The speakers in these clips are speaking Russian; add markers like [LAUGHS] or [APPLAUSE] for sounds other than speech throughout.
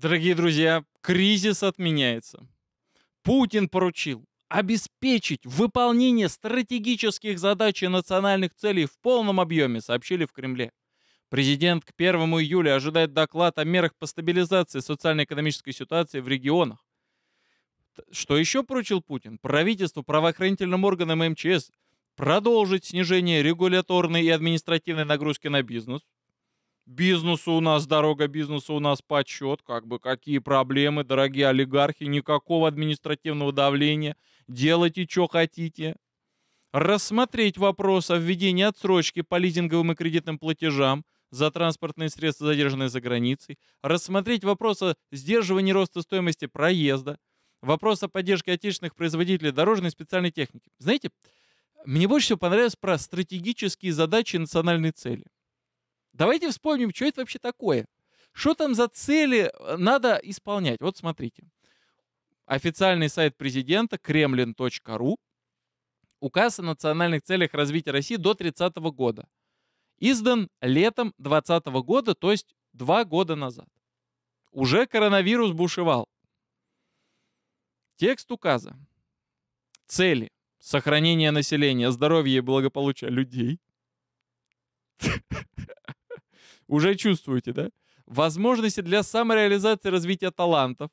Дорогие друзья, кризис отменяется. Путин поручил обеспечить выполнение стратегических задач и национальных целей в полном объеме, сообщили в Кремле. Президент к 1 июля ожидает доклад о мерах по стабилизации социально-экономической ситуации в регионах. Что еще поручил Путин? Правительству, правоохранительным органам и МЧС продолжить снижение регуляторной и административной нагрузки на бизнес – Бизнесу у нас, дорога бизнесу у нас почет, как бы какие проблемы, дорогие олигархи, никакого административного давления, делайте, что хотите. Рассмотреть вопрос о введении отсрочки по лизинговым и кредитным платежам за транспортные средства, задержанные за границей. Рассмотреть вопрос о сдерживании роста стоимости проезда. Вопрос о поддержке отечественных производителей дорожной и специальной техники. Знаете, мне больше всего понравилось про стратегические задачи и национальные цели. Давайте вспомним, что это вообще такое. Что там за цели э, надо исполнять? Вот смотрите. Официальный сайт президента kremlin.ru Указ о национальных целях развития России до 30 года. Издан летом 2020 года, то есть два года назад. Уже коронавирус бушевал. Текст указа. Цели. Сохранение населения, здоровья и благополучия людей. [LAUGHS] Уже чувствуете, да? Возможности для самореализации развития талантов.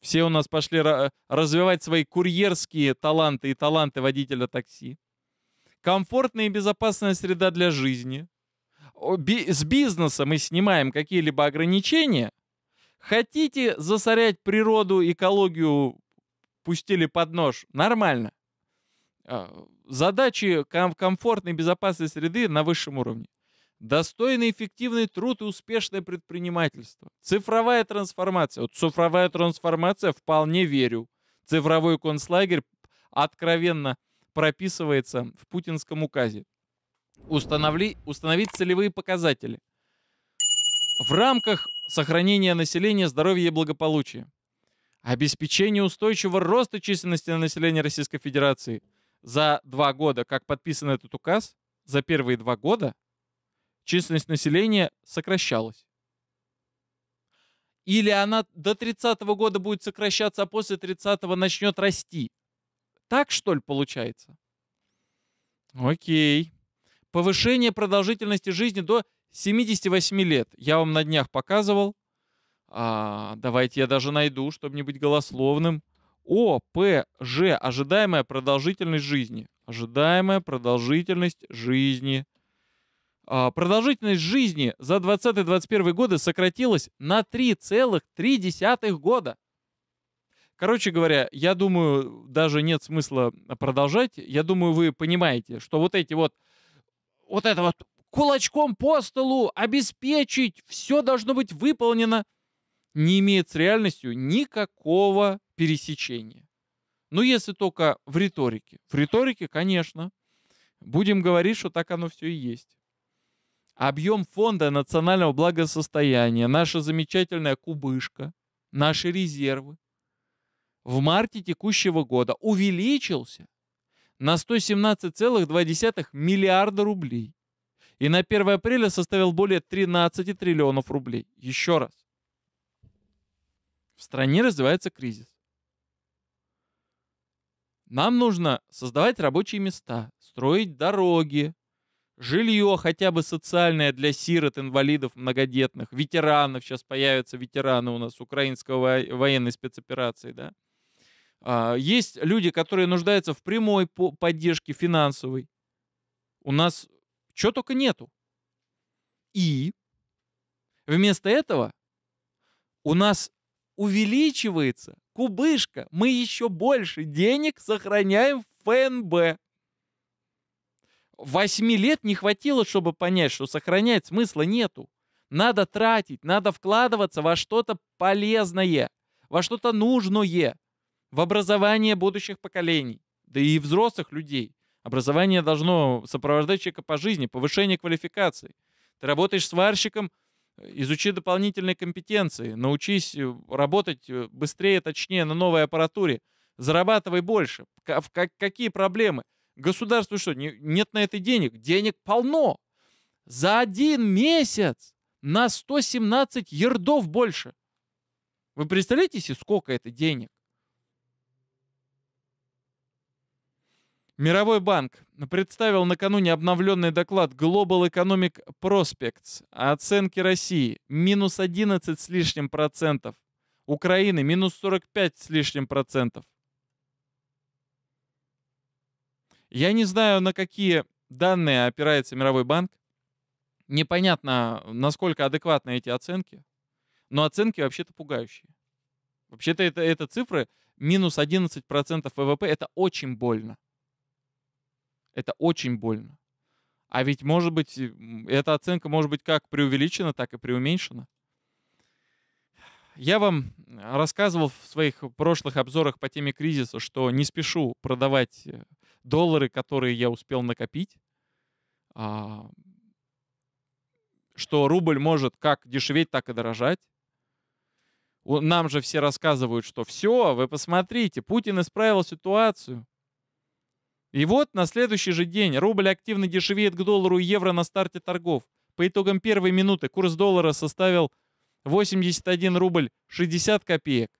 Все у нас пошли развивать свои курьерские таланты и таланты водителя такси. Комфортная и безопасная среда для жизни. С бизнеса мы снимаем какие-либо ограничения. Хотите засорять природу, экологию, пустили под нож. Нормально а, задачи комфортной и безопасной среды на высшем уровне. Достойный эффективный труд и успешное предпринимательство. Цифровая трансформация. Вот цифровая трансформация вполне верю. Цифровой концлагерь откровенно прописывается в путинском указе. Установли, установить целевые показатели. В рамках сохранения населения, здоровья и благополучия. Обеспечение устойчивого роста численности населения Российской Федерации за два года, как подписан этот указ, за первые два года – численность населения сокращалась. Или она до 30-го года будет сокращаться, а после 30-го начнет расти. Так, что ли, получается? Окей. Повышение продолжительности жизни до 78 лет. Я вам на днях показывал. А, давайте я даже найду, чтобы не быть голословным. О, П, Ж. Ожидаемая продолжительность жизни. Ожидаемая продолжительность жизни. А, продолжительность жизни за 20-21 годы сократилась на 3,3 года. Короче говоря, я думаю, даже нет смысла продолжать. Я думаю, вы понимаете, что вот эти вот, вот это вот кулачком по столу обеспечить, все должно быть выполнено, не имеет с реальностью никакого пересечения. Ну, если только в риторике. В риторике, конечно. Будем говорить, что так оно все и есть объем фонда национального благосостояния, наша замечательная кубышка, наши резервы в марте текущего года увеличился на 117,2 миллиарда рублей и на 1 апреля составил более 13 триллионов рублей. Еще раз. В стране развивается кризис. Нам нужно создавать рабочие места, строить дороги, жилье хотя бы социальное для сирот, инвалидов, многодетных, ветеранов, сейчас появятся ветераны у нас украинской военной спецоперации, да. А, есть люди, которые нуждаются в прямой поддержке финансовой. У нас чего только нету. И вместо этого у нас увеличивается кубышка. Мы еще больше денег сохраняем в ФНБ. Восьми лет не хватило, чтобы понять, что сохранять смысла нету. Надо тратить, надо вкладываться во что-то полезное, во что-то нужное, в образование будущих поколений, да и взрослых людей. Образование должно сопровождать человека по жизни, повышение квалификации. Ты работаешь сварщиком, э, изучи дополнительные компетенции, научись э, работать э, быстрее, точнее, на новой аппаратуре, зарабатывай больше. Какие проблемы? Государству что, не, нет на это денег? Денег полно. За один месяц на 117 ердов больше. Вы представляете себе, сколько это денег? Мировой банк представил накануне обновленный доклад Global Economic Prospects о оценке России минус 11 с лишним процентов, Украины минус 45 с лишним процентов, Я не знаю, на какие данные опирается Мировой банк. Непонятно, насколько адекватны эти оценки, но оценки вообще-то пугающие. Вообще-то это, это цифры минус 11% ВВП, это очень больно. Это очень больно. А ведь, может быть, эта оценка может быть как преувеличена, так и преуменьшена. Я вам э, рассказывал в своих прошлых обзорах по теме кризиса, что не спешу продавать э, доллары, которые я успел накопить, а, что рубль может как дешеветь, так и дорожать. Нам же все рассказывают, что все, вы посмотрите, Путин исправил ситуацию. И вот на следующий же день рубль активно дешевеет к доллару и евро на старте торгов. По итогам первой минуты курс доллара составил 81 рубль 60 копеек.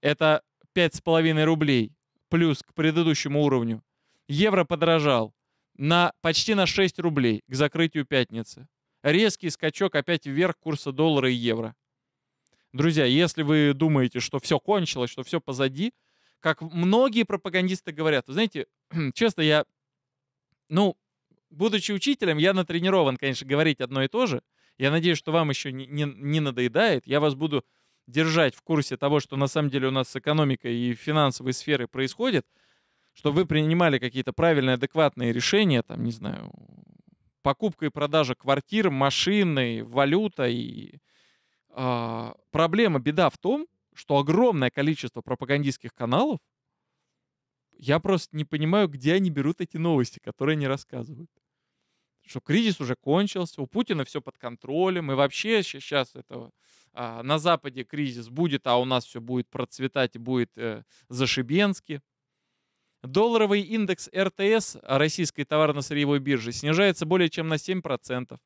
Это 5,5 рублей плюс к предыдущему уровню. Евро подорожал на почти на 6 рублей к закрытию пятницы. Резкий скачок опять вверх курса доллара и евро. Друзья, если вы думаете, что все кончилось, что все позади, как многие пропагандисты говорят, вы знаете, [CLEARS THROAT] честно, я, ну, будучи учителем, я натренирован, конечно, говорить одно и то же. Я надеюсь, что вам еще не, не, не надоедает. Я вас буду держать в курсе того, что на самом деле у нас с экономикой и финансовой сферой происходит, чтобы вы принимали какие-то правильные, адекватные решения, там, не знаю, покупка и продажа квартир, машины, валюта. И, э, проблема, беда в том, что огромное количество пропагандистских каналов, я просто не понимаю, где они берут эти новости, которые они рассказывают что кризис уже кончился, у Путина все под контролем, и вообще сейчас этого а, на Западе кризис будет, а у нас все будет процветать и будет э, зашибенски. Долларовый индекс РТС российской товарно-сырьевой биржи снижается более чем на 7%.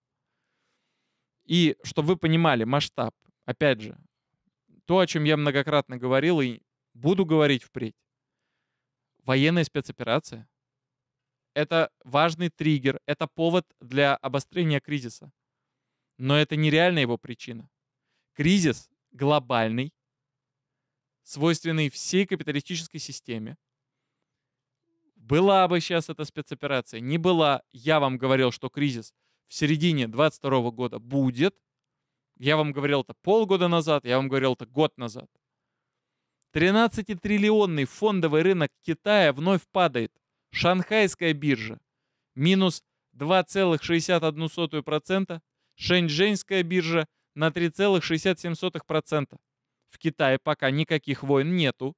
И, чтобы вы понимали масштаб, опять же, то, о чем я многократно говорил и буду говорить впредь. Военная спецоперация – это важный триггер, это повод для обострения кризиса. Но это нереальная его причина. Кризис глобальный, свойственный всей капиталистической системе. Была бы сейчас эта спецоперация, не была. Я вам говорил, что кризис в середине 22 года будет. Я вам говорил это полгода назад, я вам говорил это год назад. 13-триллионный фондовый рынок Китая вновь падает. Шанхайская биржа – минус 2,61%, Шэньчжэньская биржа – на 3,67%. В Китае пока никаких войн нету.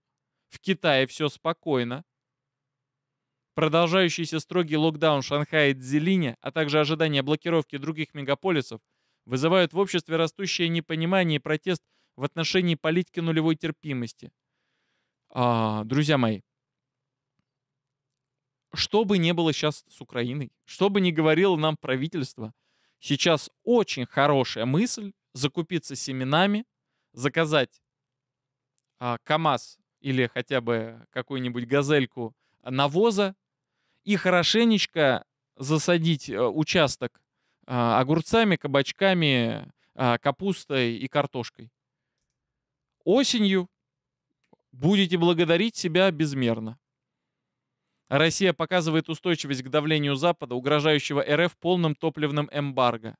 В Китае все спокойно. Продолжающийся строгий локдаун Шанхая и Цзилиня, а также ожидание блокировки других мегаполисов вызывают в обществе растущее непонимание и протест в отношении политики нулевой терпимости. А, друзья мои, что бы ни было сейчас с Украиной, что бы ни говорило нам правительство, сейчас очень хорошая мысль закупиться семенами, заказать а, КАМАЗ или хотя бы какую-нибудь газельку навоза и хорошенечко засадить э, участок а, огурцами, кабачками, а, капустой и картошкой. Осенью будете благодарить себя безмерно. Россия показывает устойчивость к давлению Запада, угрожающего РФ полным топливным эмбарго.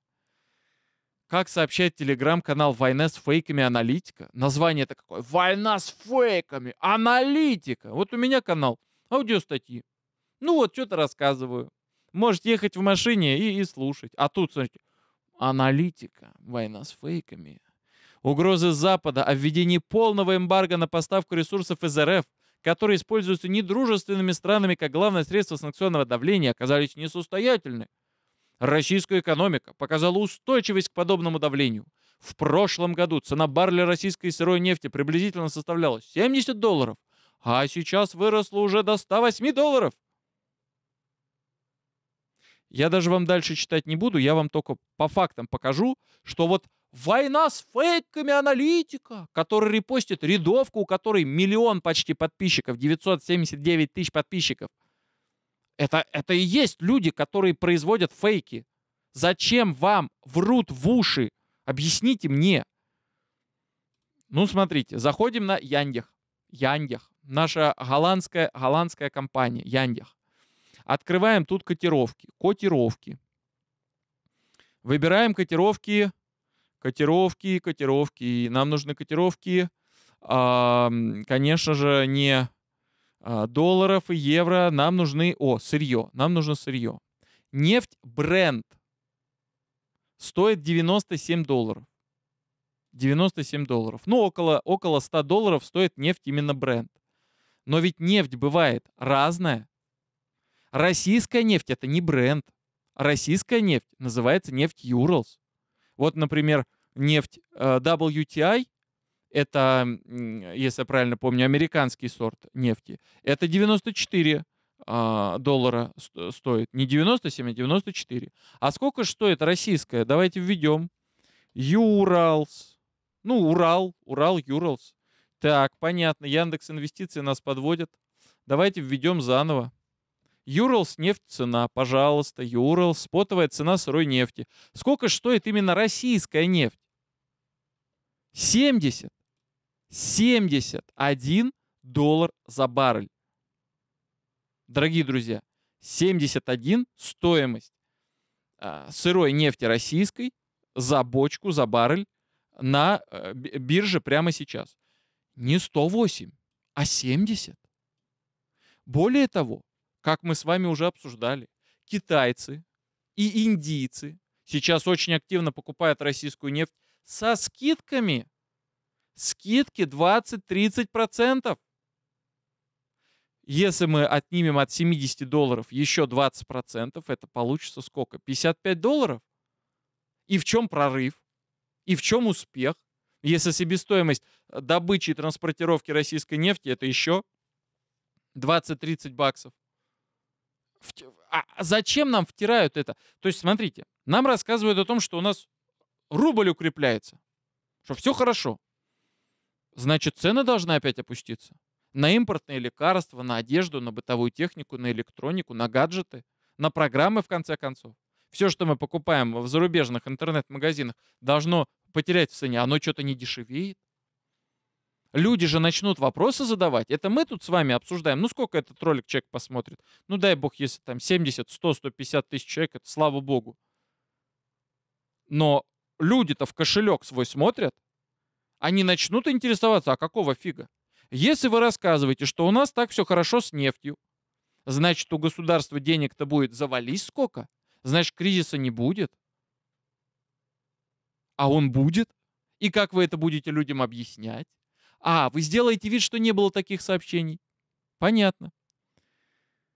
Как сообщает телеграм-канал «Война с фейками. Аналитика». это какое? «Война с фейками. Аналитика». Вот у меня канал. Аудиостатьи. Ну вот, что-то рассказываю. Можете ехать в машине и, и слушать. А тут, смотрите, аналитика. Война с фейками. Угрозы Запада о введении полного эмбарго на поставку ресурсов из РФ – которые используются недружественными странами как главное средство санкционного давления, оказались несостоятельны. Российская экономика показала устойчивость к подобному давлению. В прошлом году цена барреля российской сырой нефти приблизительно составляла 70 долларов, а сейчас выросла уже до 108 долларов. Я даже вам дальше читать не буду, я вам только по фактам покажу, что вот Война с фейками аналитика, который репостит рядовку, у которой миллион почти подписчиков, 979 тысяч подписчиков. Это, это и есть люди, которые производят фейки. Зачем вам врут в уши? Объясните мне. Ну, смотрите, заходим на Яндех. Яндех. Наша голландская, голландская компания Яндех. Открываем тут котировки. Котировки. Выбираем котировки Котировки, котировки. Нам нужны котировки, а, конечно же, не а, долларов и евро. Нам нужны, о, сырье. Нам нужно сырье. Нефть бренд стоит 97 долларов. 97 долларов. Ну, около, около 100 долларов стоит нефть именно бренд. Но ведь нефть бывает разная. Российская нефть это не бренд. Российская нефть называется нефть Юралс. Вот, например, нефть э, WTI, это, если я правильно помню, американский сорт нефти, это 94 а, доллара стоит. Не 97, а 94. А сколько стоит российская? Давайте введем. Юралс. Ну, Урал. Урал, Юралс. Так, понятно. Яндекс Инвестиции нас подводят. Давайте введем заново. Юралс нефть цена, пожалуйста, Юрлс, спотовая цена сырой нефти. Сколько стоит именно российская нефть? 70. 71 доллар за баррель. Дорогие друзья, 71 стоимость а, сырой нефти российской за бочку, за баррель на а, бирже прямо сейчас. Не 108, а 70. Более того, как мы с вами уже обсуждали, китайцы и индийцы сейчас очень активно покупают российскую нефть со скидками. Скидки 20-30%. Если мы отнимем от 70 долларов еще 20%, это получится сколько? 55 долларов? И в чем прорыв? И в чем успех? Если себестоимость э, добычи и транспортировки российской нефти это еще 20-30 баксов, а, а зачем нам втирают это? То есть, смотрите, нам рассказывают о том, что у нас рубль укрепляется, что все хорошо. Значит, цены должны опять опуститься. На импортные лекарства, на одежду, на бытовую технику, на электронику, на гаджеты, на программы, в конце концов. Все, что мы покупаем в зарубежных интернет-магазинах, должно потерять в цене. Оно что-то не дешевеет. Люди же начнут вопросы задавать. Это мы тут с вами обсуждаем. Ну, сколько этот ролик человек посмотрит? Ну, дай бог, если там 70, 100, 150 тысяч человек, это слава богу. Но люди-то в кошелек свой смотрят. Они начнут интересоваться, а какого фига? Если вы рассказываете, что у нас так все хорошо с нефтью, значит, у государства денег-то будет завались сколько? Значит, кризиса не будет. А он будет? И как вы это будете людям объяснять? А, вы сделаете вид, что не было таких сообщений. Понятно.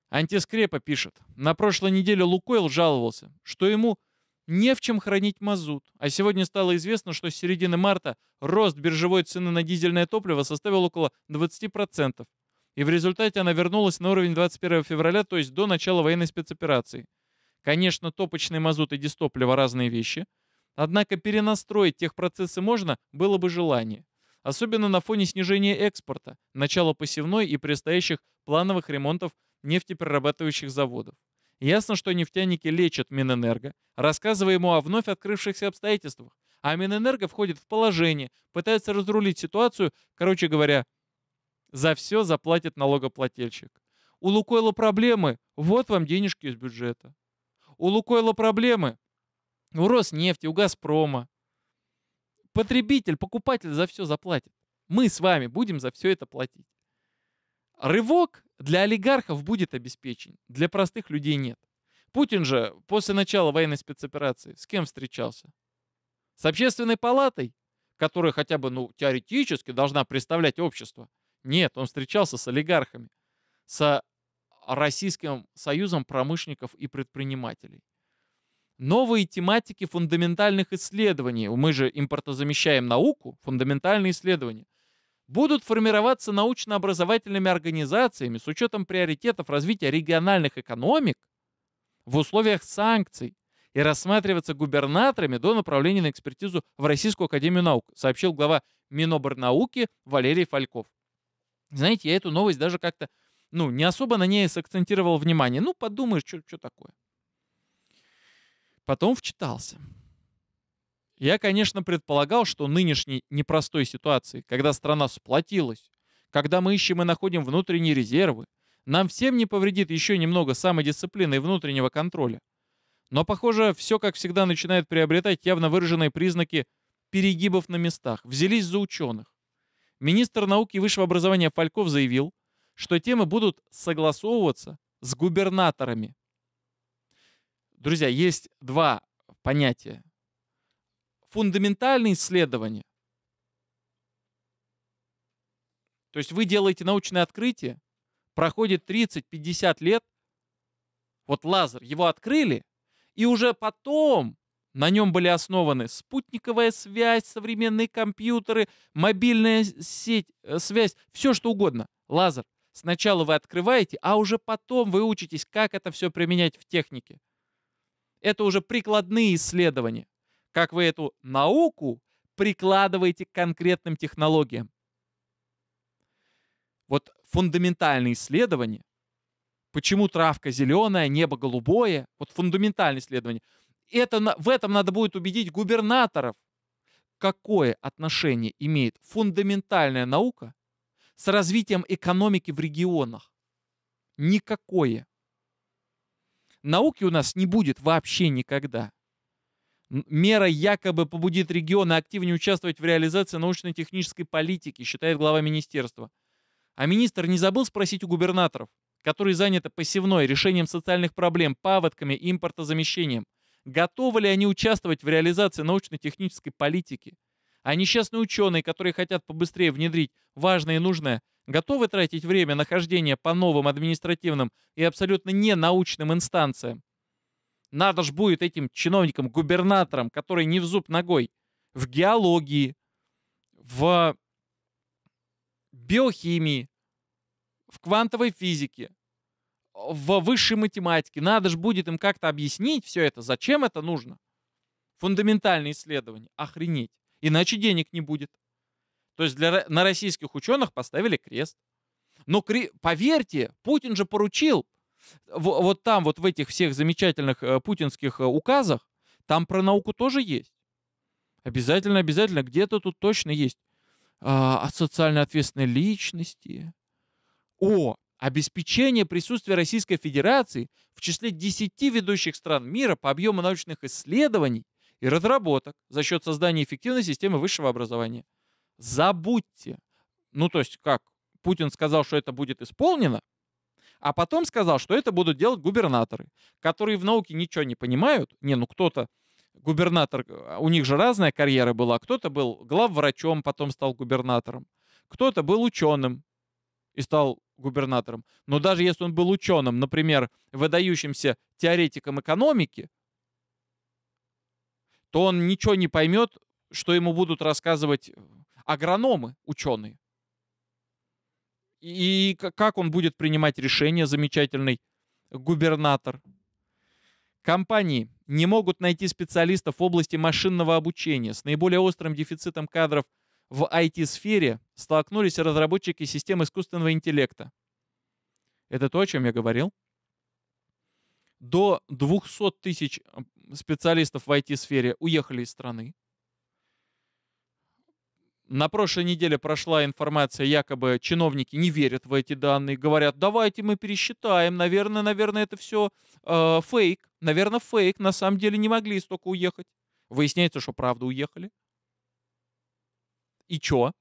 Антискрепа пишет. На прошлой неделе Лукойл жаловался, что ему не в чем хранить мазут. А сегодня стало известно, что с середины марта рост биржевой цены на дизельное топливо составил около 20%. И в результате она вернулась на уровень 21 февраля, то есть до начала военной спецоперации. Конечно, топочный мазут и дистопливо разные вещи. Однако перенастроить техпроцессы можно, было бы желание особенно на фоне снижения экспорта, начала посевной и предстоящих плановых ремонтов нефтеперерабатывающих заводов. Ясно, что нефтяники лечат Минэнерго, рассказывая ему о вновь открывшихся обстоятельствах, а Минэнерго входит в положение, пытается разрулить ситуацию, короче говоря, за все заплатит налогоплательщик. У Лукойла проблемы, вот вам денежки из бюджета. У Лукойла проблемы, у Роснефти, у Газпрома. Потребитель, покупатель за все заплатит. Мы с вами будем за все это платить. Рывок для олигархов будет обеспечен, для простых людей нет. Путин же после начала военной спецоперации с кем встречался? С общественной палатой, которая хотя бы, ну, теоретически должна представлять общество. Нет, он встречался с олигархами, с Российским союзом промышленников и предпринимателей новые тематики фундаментальных исследований, мы же импортозамещаем науку, фундаментальные исследования, будут формироваться научно-образовательными организациями с учетом приоритетов развития региональных экономик в условиях санкций и рассматриваться губернаторами до направления на экспертизу в Российскую Академию Наук, сообщил глава Миноборнауки Валерий Фальков. Знаете, я эту новость даже как-то, ну, не особо на ней сакцентировал внимание. Ну, подумаешь, что такое. Потом вчитался. Я, конечно, предполагал, что нынешней непростой ситуации, когда страна сплотилась, когда мы ищем и находим внутренние резервы, нам всем не повредит еще немного самодисциплины и внутреннего контроля. Но, похоже, все, как всегда, начинает приобретать явно выраженные признаки перегибов на местах. Взялись за ученых. Министр науки и высшего образования Фальков заявил, что темы будут согласовываться с губернаторами. Друзья, есть два понятия. Фундаментальные исследования. То есть вы делаете научное открытие, проходит 30-50 лет, вот лазер, его открыли, и уже потом на нем были основаны спутниковая связь, современные компьютеры, мобильная сеть, э, связь, все что угодно. Лазер. Сначала вы открываете, а уже потом вы учитесь, как это все применять в технике. Это уже прикладные исследования. Как вы эту науку прикладываете к конкретным технологиям. Вот фундаментальные исследования, почему травка зеленая, небо голубое, вот фундаментальные исследования. Это, в этом надо будет убедить губернаторов, какое отношение имеет фундаментальная наука с развитием экономики в регионах. Никакое. Науки у нас не будет вообще никогда. Мера якобы побудит регионы активнее участвовать в реализации научно-технической политики, считает глава министерства. А министр не забыл спросить у губернаторов, которые заняты посевной, решением социальных проблем, паводками, импортозамещением, готовы ли они участвовать в реализации научно-технической политики? А несчастные ученые, которые хотят побыстрее внедрить важное и нужное, готовы тратить время нахождения по новым административным и абсолютно ненаучным инстанциям. Надо ж будет этим чиновникам-губернаторам, которые не в зуб ногой, в геологии, в биохимии, в квантовой физике, в высшей математике. Надо же будет им как-то объяснить все это, зачем это нужно. Фундаментальные исследования. Охренеть иначе денег не будет. То есть для, на российских ученых поставили крест. Но поверьте, Путин же поручил вот там, вот в этих всех замечательных э, путинских э, указах, там про науку тоже есть. Обязательно, обязательно, где-то тут точно есть. А, от социально ответственной личности. О, обеспечение присутствия Российской Федерации в числе 10 ведущих стран мира по объему научных исследований и разработок за счет создания эффективной системы высшего образования. Забудьте. Ну, то есть как? Путин сказал, что это будет исполнено, а потом сказал, что это будут делать губернаторы, которые в науке ничего не понимают. Не, ну кто-то губернатор, а, у них же разная карьера была. Кто-то был главврачом, потом стал губернатором. Кто-то был ученым и стал губернатором. Но даже если он был ученым, например, выдающимся теоретиком экономики, то он ничего не поймет, что ему будут рассказывать э, агрономы, ученые. И как он будет принимать решения, замечательный губернатор. Компании не могут найти специалистов в области машинного обучения. С наиболее острым дефицитом кадров в IT-сфере столкнулись разработчики систем искусственного интеллекта. Это то, о чем я говорил. До 200 тысяч э, специалистов в IT-сфере уехали из страны. На прошлой неделе прошла информация, якобы чиновники не верят в эти данные, говорят, давайте мы пересчитаем, наверное, наверное, это все э, фейк, наверное, фейк, на самом деле не могли столько уехать. Выясняется, что правда уехали. И чё?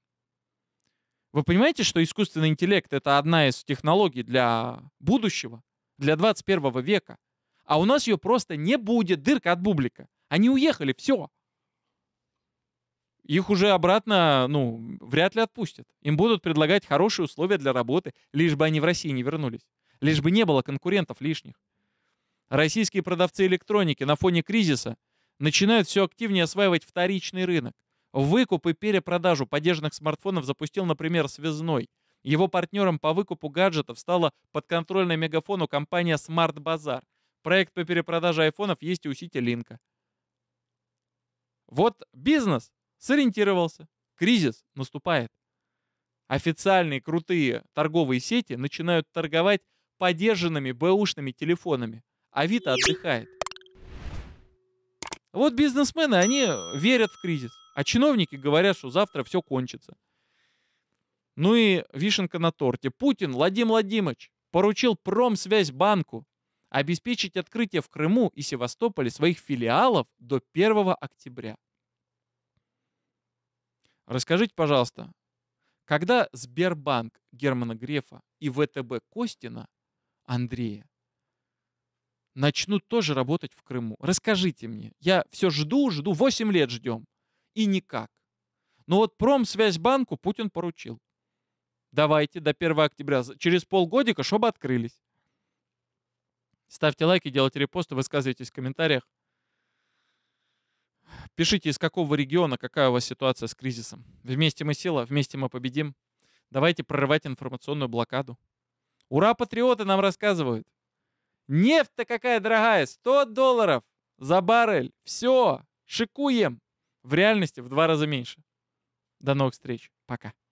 Вы понимаете, что искусственный интеллект — это одна из технологий для будущего, для 21 века? А у нас ее просто не будет, дырка от бублика. Они уехали, все. Их уже обратно, ну, вряд ли отпустят. Им будут предлагать хорошие условия для работы, лишь бы они в России не вернулись. Лишь бы не было конкурентов лишних. Российские продавцы электроники на фоне кризиса начинают все активнее осваивать вторичный рынок. Выкуп и перепродажу поддержанных смартфонов запустил, например, связной. Его партнером по выкупу гаджетов стала подконтрольная мегафону компания Smart Bazaar, Проект по перепродаже айфонов есть и у Ситилинка. Вот бизнес сориентировался. Кризис наступает. Официальные крутые торговые сети начинают торговать подержанными бэушными телефонами. А Авито отдыхает. Вот бизнесмены, они верят в кризис. А чиновники говорят, что завтра все кончится. Ну и вишенка на торте. Путин Владимир Владимирович поручил промсвязь банку обеспечить открытие в Крыму и Севастополе своих филиалов до 1 октября. Расскажите, пожалуйста, когда Сбербанк Германа Грефа и ВТБ Костина Андрея начнут тоже работать в Крыму? Расскажите мне. Я все жду, жду, 8 лет ждем. И никак. Но вот промсвязьбанку Путин поручил. Давайте до 1 октября, через полгодика, чтобы открылись. Ставьте лайки, делайте репосты, высказывайтесь в комментариях. Пишите, из какого региона, какая у вас ситуация с кризисом. Вместе мы сила, вместе мы победим. Давайте прорывать информационную блокаду. Ура, патриоты нам рассказывают. Нефть-то какая дорогая, 100 долларов за баррель. Все, шикуем. В реальности в два раза меньше. До новых встреч. Пока.